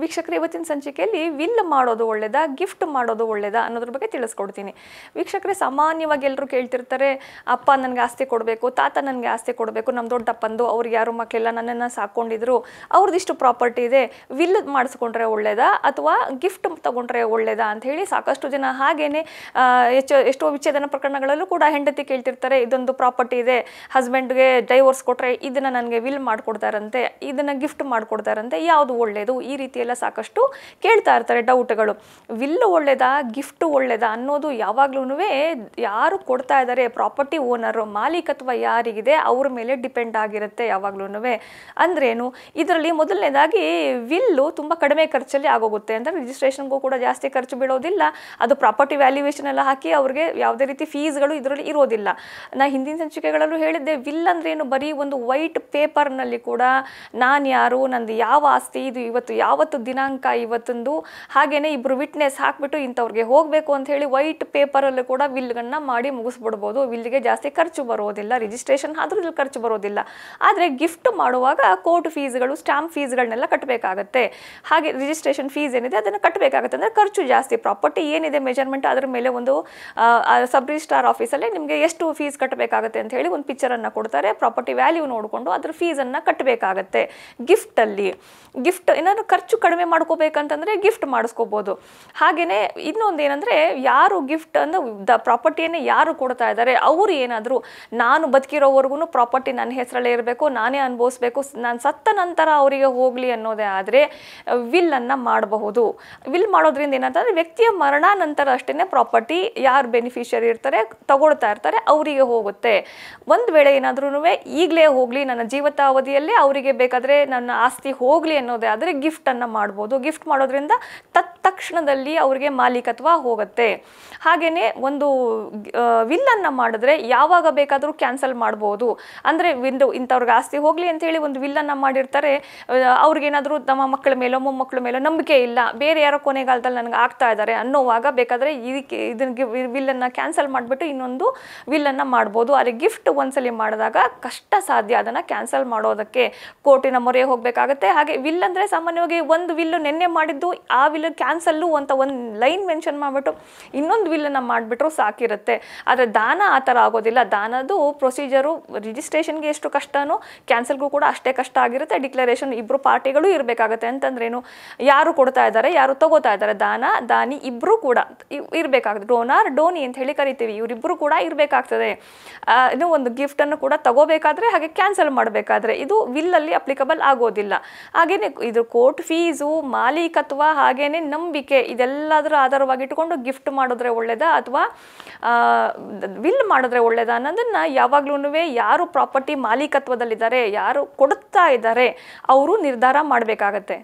ವೀಕ್ಷಕರು ಇವತ್ತಿನ ಸಂಚಿಕೆಯಲ್ಲಿ ವಿಲ್ ಮಾಡೋದು ಒಳ್ಳೆಯದಾ ಗಿಫ್ಟ್ ಮಾಡೋದು ಒಳ್ಳೆಯದಾ ಅನ್ನೋದ್ರ ಬಗ್ಗೆ ತಿಳಿಸ್ಕೊಡ್ತೀನಿ ವೀಕ್ಷಕರೇ ಸಾಮಾನ್ಯವಾಗಿ ಎಲ್ಲರೂ ಕೇಳ್ತಿರ್ತಾರೆ ಅಪ್ಪ ನನಗೆ ಆಸ್ತಿ ಕೊಡಬೇಕು ತಾತ ನನಗೆ ಆಸ್ತಿ ಕೊಡಬೇಕು ನಮ್ಮ ದೊಡ್ಡಪ್ಪಂದು ಅವ್ರಿಗೆ ಯಾರು ಮಕ್ಕಳೆಲ್ಲ ನನ್ನನ್ನು ಸಾಕೊಂಡಿದ್ರು ಅವ್ರದ್ದಿಷ್ಟು ಪ್ರಾಪರ್ಟಿ ಇದೆ ವಿಲ್ ಮಾಡಿಸ್ಕೊಂಡ್ರೆ ಒಳ್ಳೆಯದಾ ಅಥವಾ ಗಿಫ್ಟ್ ತೊಗೊಂಡ್ರೆ ಒಳ್ಳೆಯದಾ ಅಂತ ಹೇಳಿ ಸಾಕಷ್ಟು ಜನ ಹಾಗೇ ಹೆಚ್ಚು ಎಷ್ಟೋ ವಿಚ್ಛೇದನ ಪ್ರಕರಣಗಳಲ್ಲೂ ಕೂಡ ಹೆಂಡತಿ ಕೇಳ್ತಿರ್ತಾರೆ ಇದೊಂದು ಪ್ರಾಪರ್ಟಿ ಇದೆ ಹಸ್ಬೆಂಡ್ಗೆ ಡೈವೋರ್ಸ್ ಕೊಟ್ಟರೆ ಇದನ್ನು ನನಗೆ ವಿಲ್ ಮಾಡಿಕೊಡ್ತಾರಂತೆ ಇದನ್ನು ಗಿಫ್ಟ್ ಮಾಡಿಕೊಡ್ತಾರಂತೆ ಯಾವುದು ಒಳ್ಳೆಯದು ಈ ರೀತಿ ಎಲ್ಲ ಸಾಕಷ್ಟು ಕೇಳ್ತಾ ಇರ್ತಾರೆ ಡೌಟ್ಗಳು ವಿಲ್ಲು ಒಳ್ಳೆಯದಾ ಗಿಫ್ಟು ಒಳ್ಳೆಯದಾ ಅನ್ನೋದು ಯಾವಾಗ್ಲೂ ಯಾರು ಕೊಡ್ತಾ ಇದ್ದಾರೆ ಪ್ರಾಪರ್ಟಿ ಓನರ್ ಮಾಲೀಕತ್ವ ಯಾರಿಗಿದೆ ಅವ್ರ ಮೇಲೆ ಡಿಪೆಂಡ್ ಆಗಿರುತ್ತೆ ಯಾವಾಗ್ಲೂ ಅಂದ್ರೇನು ಇದರಲ್ಲಿ ಮೊದಲನೇದಾಗಿ ವಿಲ್ಲು ತುಂಬಾ ಕಡಿಮೆ ಖರ್ಚಲ್ಲಿ ಆಗೋಗುತ್ತೆ ಅಂದರೆ ರಿಜಿಸ್ಟ್ರೇಷನ್ಗೂ ಕೂಡ ಜಾಸ್ತಿ ಖರ್ಚು ಬೀಳೋದಿಲ್ಲ ಅದು ಪ್ರಾಪರ್ಟಿ ವ್ಯಾಲ್ಯೂಯೇಷನ್ ಎಲ್ಲ ಹಾಕಿ ಅವ್ರಿಗೆ ಯಾವುದೇ ರೀತಿ ಫೀಸ್ಗಳು ಇದರಲ್ಲಿ ಇರೋದಿಲ್ಲ ನಾ ಹಿಂದಿನ ಸಂಚಿಕೆಗಳಲ್ಲೂ ಹೇಳಿದ್ದೆ ವಿಲ್ ಅಂದ್ರೆ ಏನು ಬರೀ ಒಂದು ವೈಟ್ ಪೇಪರ್ನಲ್ಲಿ ಕೂಡ ನಾನು ಯಾರು ನಂದು ಯಾವ ಆಸ್ತಿ ಇದು ಇವತ್ತು ಯಾವ ದಿನಾಂಕ ಇವತ್ತೊಂದು ಹಾಗೇನೆ ಇಬ್ರು ವಿಟ್ನೆಸ್ ಹಾಕ್ಬಿಟ್ಟು ಇಂಥವ್ರಿಗೆ ಹೋಗಬೇಕು ಅಂತ ಹೇಳಿ ವೈಟ್ ಪೇಪರಲ್ಲೂ ಕೂಡ ವಿಲ್ಗಳನ್ನ ಮಾಡಿ ಮುಗಿಸ್ಬಿಡ್ಬೋದು ವಿಲ್ಗೆ ಜಾಸ್ತಿ ಖರ್ಚು ಬರೋದಿಲ್ಲ ರಿಜಿಸ್ಟ್ರೇಷನ್ ಆದರೂ ಇಲ್ಲಿ ಖರ್ಚು ಬರೋದಿಲ್ಲ ಆದರೆ ಗಿಫ್ಟ್ ಮಾಡುವಾಗ ಕೋರ್ಟ್ ಫೀಸ್ಗಳು ಸ್ಟಾಂಪ್ ಫೀಸ್ಗಳನ್ನೆಲ್ಲ ಕಟ್ಟಬೇಕಾಗತ್ತೆ ಹಾಗೆ ರಿಜಿಸ್ಟ್ರೇಷನ್ ಫೀಸ್ ಏನಿದೆ ಅದನ್ನು ಕಟ್ಟಬೇಕಾಗತ್ತೆ ಅಂದರೆ ಖರ್ಚು ಜಾಸ್ತಿ ಪ್ರಾಪರ್ಟಿ ಏನಿದೆ ಮೆಜರ್ಮೆಂಟ್ ಅದರ ಮೇಲೆ ಒಂದು ಸಬ್ ರಿಜಿಸ್ಟ್ರಾರ್ ಆಫೀಸಲ್ಲಿ ನಿಮಗೆ ಎಷ್ಟು ಫೀಸ್ ಕಟ್ಟಬೇಕಾಗತ್ತೆ ಅಂತ ಹೇಳಿ ಒಂದು ಪಿಕ್ಚರನ್ನು ಕೊಡ್ತಾರೆ ಪ್ರಾಪರ್ಟಿ ವ್ಯಾಲ್ಯೂ ನೋಡಿಕೊಂಡು ಅದ್ರ ಫೀಸನ್ನು ಕಟ್ಟಬೇಕಾಗತ್ತೆ ಗಿಫ್ಟಲ್ಲಿ ಗಿಫ್ಟ್ ಏನಾದರೂ ಖರ್ಚು ಕಡಿಮೆ ಮಾಡ್ಕೋಬೇಕಂತಂದರೆ ಗಿಫ್ಟ್ ಮಾಡಿಸ್ಕೋಬೋದು ಹಾಗೆಯೇ ಇನ್ನೊಂದು ಏನಂದರೆ ಯಾರು ಗಿಫ್ಟ್ ಅಂದರೆ ದ ಪ್ರಾಪರ್ಟಿಯನ್ನು ಯಾರು ಕೊಡ್ತಾ ಇದ್ದಾರೆ ಅವರು ಏನಾದರೂ ನಾನು ಬದುಕಿರೋವರೆಗೂ ಪ್ರಾಪರ್ಟಿ ನನ್ನ ಹೆಸರಲ್ಲೇ ಇರಬೇಕು ನಾನೇ ಅನುಭವಿಸ್ಬೇಕು ನಾನು ಸತ್ತ ನಂತರ ಅವರಿಗೆ ಹೋಗಲಿ ಅನ್ನೋದೇ ಆದರೆ ವಿಲ್ಲನ್ನು ಮಾಡಬಹುದು ವಿಲ್ ಮಾಡೋದ್ರಿಂದ ಏನಂತಂದರೆ ವ್ಯಕ್ತಿಯ ಮರಣಾನಂತರ ನಂತರ ಅಷ್ಟೇ ಪ್ರಾಪರ್ಟಿ ಯಾರು ಬೆನಿಫಿಷರಿ ಇರ್ತಾರೆ ತಗೊಳ್ತಾ ಇರ್ತಾರೆ ಅವರಿಗೆ ಹೋಗುತ್ತೆ ಒಂದು ವೇಳೆ ಏನಾದ್ರೂ ಈಗಲೇ ಹೋಗಲಿ ನನ್ನ ಜೀವಿತಾವಧಿಯಲ್ಲೇ ಅವರಿಗೆ ಬೇಕಾದರೆ ನನ್ನ ಆಸ್ತಿ ಹೋಗಲಿ ಅನ್ನೋದೇ ಆದರೆ ಗಿಫ್ಟನ್ನು ಮಾಡ್ಬೋದು ಗಿಫ್ಟ್ ಮಾಡೋದ್ರಿಂದ ತತ್ ತಕ್ಷಣದಲ್ಲಿ ಅವ್ರಿಗೆ ಮಾಲೀಕತ್ವ ಹೋಗುತ್ತೆ ಹಾಗೆಯೇ ಒಂದು ವಿಲ್ಲನ್ನು ಮಾಡಿದ್ರೆ ಯಾವಾಗ ಬೇಕಾದರೂ ಕ್ಯಾನ್ಸಲ್ ಮಾಡ್ಬೋದು ಅಂದರೆ ವಿಂದು ಇಂಥವ್ರಿಗೆ ಆಸ್ತಿ ಹೋಗಲಿ ಅಂತೇಳಿ ಒಂದು ವಿಲ್ಲನ್ನು ಮಾಡಿರ್ತಾರೆ ಅವ್ರಿಗೇನಾದರೂ ನಮ್ಮ ಮಕ್ಕಳ ಮೇಲೋ ಮೊಮ್ಮಕ್ಕಳ ಮೇಲೋ ನಂಬಿಕೆ ಇಲ್ಲ ಬೇರೆ ಯಾರೋ ಕೊನೆಗಾಲದಲ್ಲಿ ನನಗೆ ಆಗ್ತಾ ಇದ್ದಾರೆ ಅನ್ನೋವಾಗ ಬೇಕಾದರೆ ಇದಕ್ಕೆ ಇದನ್ನು ವಿಲ್ಲನ್ನು ಕ್ಯಾನ್ಸಲ್ ಮಾಡಿಬಿಟ್ಟು ಇನ್ನೊಂದು ವಿಲ್ಲನ್ನು ಮಾಡ್ಬೋದು ಆದರೆ ಗಿಫ್ಟ್ ಒಂದ್ಸಲಿ ಮಾಡಿದಾಗ ಕಷ್ಟ ಸಾಧ್ಯ ಅದನ್ನು ಕ್ಯಾನ್ಸಲ್ ಮಾಡೋದಕ್ಕೆ ಕೋರ್ಟಿನ ಮೊರೆ ಹೋಗಬೇಕಾಗುತ್ತೆ ಹಾಗೆ ವಿಲ್ ಅಂದರೆ ಸಾಮಾನ್ಯವಾಗಿ ಒಂದು ಒಂದು ವಿಲ್ಲು ನೆನ್ನೆ ಮಾಡಿದ್ದು ಆ ವಿಲ್ ಕ್ಯಾನ್ಸಲ್ಲು ಅಂತ ಒಂದು ಲೈನ್ ಮೆನ್ಷನ್ ಮಾಡಿಬಿಟ್ಟು ಇನ್ನೊಂದು ವಿಲ್ಲನ್ನು ಮಾಡಿಬಿಟ್ರು ಸಾಕಿರುತ್ತೆ ಆದರೆ ದಾನ ಆ ಥರ ಆಗೋದಿಲ್ಲ ದಾನದು ಪ್ರೊಸೀಜರು ರಿಜಿಸ್ಟ್ರೇಷನ್ಗೆ ಎಷ್ಟು ಕಷ್ಟನೋ ಕ್ಯಾನ್ಸಲ್ಗೂ ಕೂಡ ಅಷ್ಟೇ ಕಷ್ಟ ಆಗಿರುತ್ತೆ ಡಿಕ್ಲರೇಷನ್ ಇಬ್ಬರು ಪಾರ್ಟಿಗಳು ಇರಬೇಕಾಗತ್ತೆ ಅಂತಂದ್ರೇನು ಯಾರು ಕೊಡ್ತಾ ಇದ್ದಾರೆ ಯಾರು ತಗೋತಾ ಇದ್ದಾರೆ ದಾನ ದಾನಿ ಇಬ್ಬರು ಕೂಡ ಇರಬೇಕಾಗುತ್ತೆ ಡೋನಾರ್ ಡೋನಿ ಅಂತ ಹೇಳಿ ಕರಿತೀವಿ ಇವರಿಬ್ಬರು ಕೂಡ ಇರಬೇಕಾಗ್ತದೆ ಇನ್ನು ಒಂದು ಗಿಫ್ಟನ್ನು ಕೂಡ ತಗೋಬೇಕಾದ್ರೆ ಹಾಗೆ ಕ್ಯಾನ್ಸಲ್ ಮಾಡಬೇಕಾದ್ರೆ ಇದು ವಿಲ್ಲಲ್ಲಿ ಅಪ್ಲಿಕಬಲ್ ಆಗೋದಿಲ್ಲ ಹಾಗೆಯೇ ಇದು ಕೋರ್ಟ್ ಫೀಸ್ ಫೀಸು ಮಾಲೀಕತ್ವ ಹಾಗೇ ನಂಬಿಕೆ ಇದೆಲ್ಲದರ ಆಧಾರವಾಗಿ ಗಿಫ್ಟ್ ಮಾಡಿದ್ರೆ ಒಳ್ಳೇದಾ ಅಥವಾ ವಿಲ್ ಮಾಡಿದ್ರೆ ಒಳ್ಳೇದ ಅನ್ನೋದನ್ನ ಯಾವಾಗ್ಲೂ ಯಾರು ಪ್ರಾಪರ್ಟಿ ಮಾಲೀಕತ್ವದಲ್ಲಿದ್ದಾರೆ ಯಾರು ಕೊಡುತ್ತಾ ಇದ್ದಾರೆ ಅವರು ನಿರ್ಧಾರ ಮಾಡಬೇಕಾಗತ್ತೆ